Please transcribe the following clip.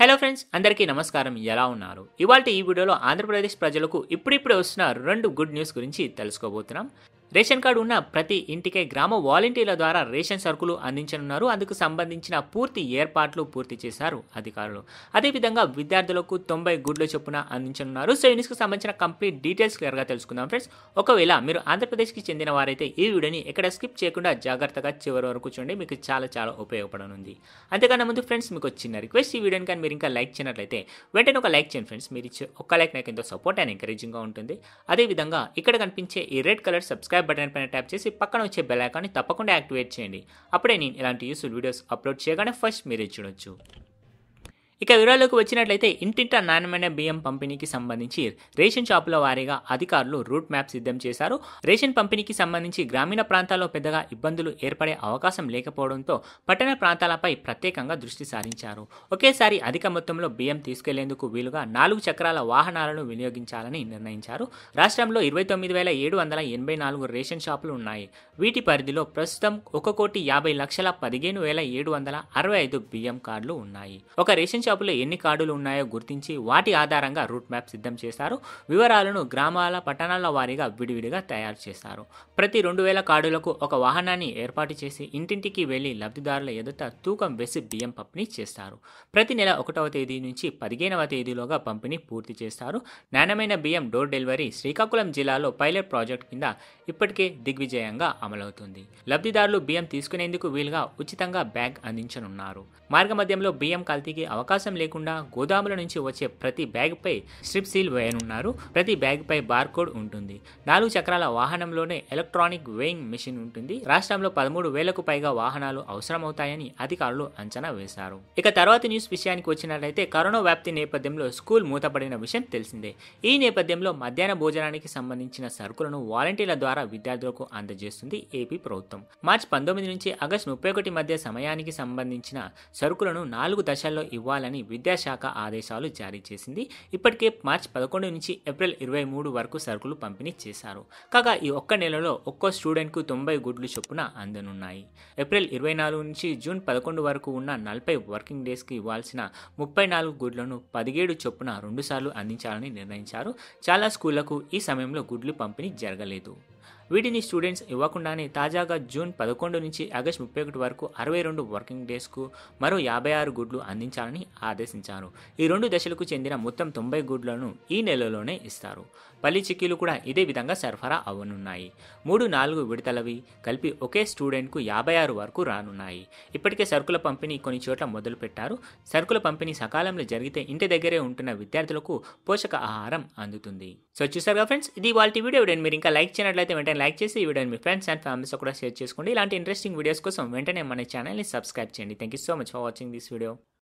hello friends అందరికీ నమస్కారం ఎలా ఉన్నారు ఇవాళ ఈ వీడియోలో ఆంధ్రప్రదేశ్ ప్రజలకు ఇప్పుడిప్పుడే వస్తున్న రెండు గుడ్ న్యూస్ గురించి తెలుసుకోబోతున్నాం రేషన్ కార్డు ఉన్న ప్రతి ఇంటికే గ్రామ వాలంటీర్ల ద్వారా రేషన్ సరుకులు అందించనున్నారు అందుకు సంబంధించిన పూర్తి ఏర్పాట్లు పూర్తి చేశారు అధికారులు అదేవిధంగా విద్యార్థులకు తొంభై గుడ్ల చొప్పున అందించనున్నారు సో ఇన్స్కి సంబంధించిన కంప్లీట్ డీటెయిల్స్ క్లియర్గా తెలుసుకుందాం ఫ్రెండ్స్ ఒకవేళ మీరు ఆంధ్రప్రదేశ్కి చెందిన వారైతే ఈ వీడియోని ఎక్కడ స్కిప్ చేయకుండా జాగ్రత్తగా చివరి వరకు చూడండి మీకు చాలా చాలా ఉపయోగపడనుంది అంతేకన్నా ముందు ఫ్రెండ్స్ మీకు చిన్న రిక్వెస్ట్ ఈ వీడియోని కానీ మీరు ఇంకా లైక్ చేయనట్లయితే వెంటనే ఒక లైక్ చేయండి ఫ్రెండ్స్ మీరు ఇచ్చే ఒక్క లైక్ నాకు ఎంతో సపోర్ట్ అండ్ ఎంకరేజింగ్గా ఉంటుంది అదేవిధంగా ఇక్కడ కనిపించే ఈ రెడ్ కలర్ సబ్స్క్రైబ్ బటన్ పైన ట్యాప్ చేసి పక్కన వచ్చే బెల్ ఐకాన్ని తప్పకుండా యాక్టివేట్ చేయండి అప్పుడే నేను ఇలాంటి యూస్ఫుల్ వీడియోస్ అప్లోడ్ చేయగానే ఫస్ట్ మీరే చూడొచ్చు ఇక వివరాలకు వచ్చినట్లయితే ఇంటింటా నాణ్యమైన బియ్యం పంపిణీకి సంబంధించి రేషన్ షాపుల వారీగా అధికారులు రూట్ మ్యాప్ సిద్ధం చేశారు రేషన్ పంపిణీకి సంబంధించి గ్రామీణ ప్రాంతాల్లో పెద్దగా ఇబ్బందులు ఏర్పడే అవకాశం లేకపోవడంతో పట్టణ ప్రాంతాలపై ప్రత్యేకంగా దృష్టి సారించారు ఒకేసారి అధిక మొత్తంలో బియ్యం తీసుకెళ్లేందుకు వీలుగా నాలుగు చక్రాల వాహనాలను వినియోగించాలని నిర్ణయించారు రాష్ట్రంలో ఇరవై తొమ్మిది వేల ఏడు వందల ఎనభై నాలుగు రేషన్ షాపులు ఉన్నాయి వీటి పరిధిలో ప్రస్తుతం ఒక కోటి యాభై లక్షల పదిహేను వేల ఏడు వందల అరవై ఐదు బియ్యం కార్డులు ఉన్నాయి ఒక రేషన్ షాపులో ఎన్ని కార్డులు ఉన్నాయో గుర్తించి వాటి ఆధారంగా రూట్ మ్యాప్ సిద్ధం చేస్తారు వివరాలను గ్రామాల పట్టణాల వారీగా విడివిడిగా తయారు చేస్తారు ప్రతి రెండు వేల కార్డులకు ఒక వాహనాన్ని ఏర్పాటు చేసి ఇంటింటికి వెళ్ళి లబ్ధిదారుల ఎదుట తూకం వేసి బియ్యం పంపిణీ చేస్తారు ప్రతి నెల ఒకటవ తేదీ నుంచి పదిహేనవ తేదీలోగా పంపిణీ పూర్తి చేస్తారు నాణ్యమైన బియ్యం డోర్ డెలివరీ శ్రీకాకుళం జిల్లాలో పైలట్ ప్రాజెక్ట్ కింద ఇప్పటికే దిగ్విజయంగా అమలవుతుంది లబ్ధిదారులు బియ్యం తీసుకునేందుకు వీలుగా ఉచితంగా బ్యాగ్ అందించనున్నారు మార్గ మధ్యంలో బియ్యం కల్తీకి అవకాశం అవకాశం లేకుండా గోదాముల నుంచి వచ్చే ప్రతి బ్యాగ్పై స్ట్రిప్ సీల్ వేయనున్నారు ప్రతి బ్యాగ్పై బార్కోడ్ ఉంటుంది నాలుగు చక్రాల వాహనంలోనే ఎలక్ట్రానిక్ వెయింగ్ మెషిన్ ఉంటుంది రాష్ట్రంలో పదమూడు వేలకు పైగా వాహనాలు అవసరమవుతాయని అధికారులు అంచనా వేశారు ఇక తర్వాత న్యూస్ విషయానికి వచ్చినట్లయితే కరోనా వ్యాప్తి నేపథ్యంలో స్కూల్ మూతపడిన విషయం తెలిసిందే ఈ నేపథ్యంలో మధ్యాహ్న భోజనానికి సంబంధించిన సరుకులను వాలంటీర్ల ద్వారా విద్యార్థులకు అందజేస్తుంది ఏపీ ప్రభుత్వం మార్చి పంతొమ్మిది నుంచి ఆగస్టు ముప్పై ఒకటి మధ్య సమయానికి సంబంధించిన సరుకులను నాలుగు దశల్లో ఇవ్వాలని చేయాలని విద్యాశాఖ ఆదేశాలు జారీ చేసింది ఇప్పటికే మార్చి పదకొండు నుంచి ఏప్రిల్ ఇరవై మూడు వరకు సరుకులు పంపిణీ చేశారు కాగా ఈ ఒక్క నెలలో ఒక్కో స్టూడెంట్కు తొంభై గుడ్లు చొప్పున అందనున్నాయి ఏప్రిల్ ఇరవై నాలుగు నుంచి జూన్ పదకొండు వరకు ఉన్న నలభై వర్కింగ్ డేస్కి ఇవ్వాల్సిన ముప్పై నాలుగు గుడ్లను పదిహేడు చొప్పున రెండుసార్లు అందించాలని నిర్ణయించారు చాలా స్కూళ్లకు ఈ సమయంలో గుడ్లు పంపిణీ జరగలేదు వీటిని స్టూడెంట్స్ ఇవ్వకుండానే తాజాగా జూన్ పదకొండు నుంచి ఆగస్టు ముప్పై ఒకటి వరకు అరవై రెండు వర్కింగ్ డేస్కు మరో యాభై ఆరు గుడ్లు అందించాలని ఆదేశించారు ఈ రెండు దశలకు చెందిన మొత్తం తొంభై గుడ్లను ఈ నెలలోనే ఇస్తారు పల్లి చిక్కీలు కూడా ఇదే విధంగా సరఫరా అవ్వనున్నాయి మూడు నాలుగు విడతలవి కలిపి ఒకే స్టూడెంట్కు యాభై ఆరు వరకు రానున్నాయి ఇప్పటికే సరుకుల పంపిణీ కొన్ని చోట్ల మొదలు పెట్టారు సరుకుల పంపిణీ సకాలంలో జరిగితే ఇంటి దగ్గరే ఉంటున్న విద్యార్థులకు పోషక ఆహారం అందుతుంది సో చూసారుగా ఫ్రెండ్స్ ఇది వాళ్ళ వీడియో మీరు ఇంకా లైక్ చేయనట్లయితే వెంటనే లైక్ చేసి వీడియోని మీ ఫ్రెండ్స్ అండ్ ఫ్యామిలీస్తో కూడా షేర్ చేసుకోండి ఇలాంటి ఇంట్రెస్టింగ్ వీడియోస్ కోసం వెంటనే మన ఛానల్ని సబ్స్క్రైబ్ చేయండి thank you so much for watching this video